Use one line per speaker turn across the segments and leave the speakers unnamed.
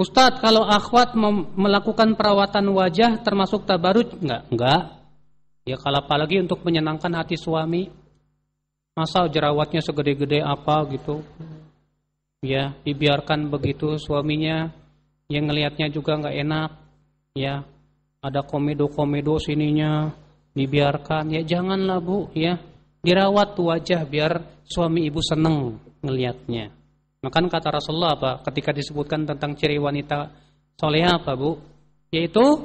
Ustadz, kalau akhwat melakukan perawatan wajah termasuk tabarut? Enggak, enggak. Ya kalau apalagi untuk menyenangkan hati suami. Masa jerawatnya segede-gede apa gitu. Ya, dibiarkan begitu suaminya yang ngelihatnya juga enggak enak. Ya, ada komedo-komedo sininya dibiarkan. Ya janganlah Bu, ya. Dirawat wajah biar suami ibu seneng ngelihatnya. Maka nah, kata Rasulullah apa? Ketika disebutkan tentang ciri wanita soleh apa bu? Yaitu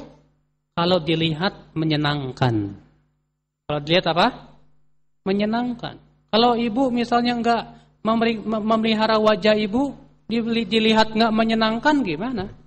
kalau dilihat menyenangkan. Kalau dilihat apa? Menyenangkan. Kalau ibu misalnya enggak memelihara wajah ibu, dilihat enggak menyenangkan gimana?